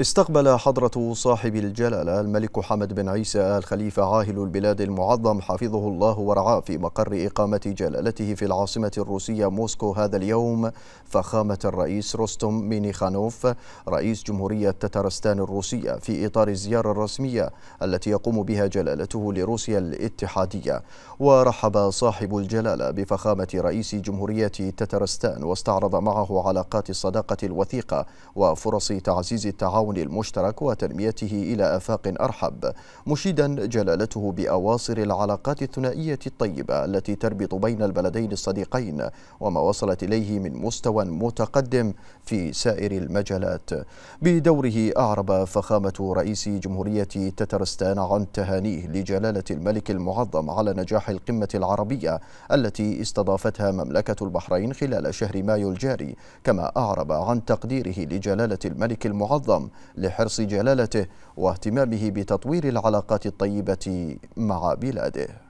استقبل حضرة صاحب الجلالة الملك حمد بن عيسى آل خليفة عاهل البلاد المعظم حفظه الله ورعاه في مقر إقامة جلالته في العاصمة الروسية موسكو هذا اليوم فخامة الرئيس روستوم مينيخانوف رئيس جمهورية تترستان الروسية في إطار الزيارة الرسمية التي يقوم بها جلالته لروسيا الاتحادية ورحب صاحب الجلالة بفخامة رئيس جمهورية تترستان واستعرض معه علاقات الصداقة الوثيقة وفرص تعزيز التعاون التعاون المشترك وتنميته إلى آفاق أرحب مشيدا جلالته بأواصر العلاقات الثنائية الطيبة التي تربط بين البلدين الصديقين وما وصلت إليه من مستوى متقدم في سائر المجالات بدوره أعرب فخامة رئيس جمهورية تترستان عن تهانيه لجلالة الملك المعظم على نجاح القمة العربية التي استضافتها مملكة البحرين خلال شهر مايو الجاري كما أعرب عن تقديره لجلالة الملك المعظم لحرص جلالته واهتمامه بتطوير العلاقات الطيبة مع بلاده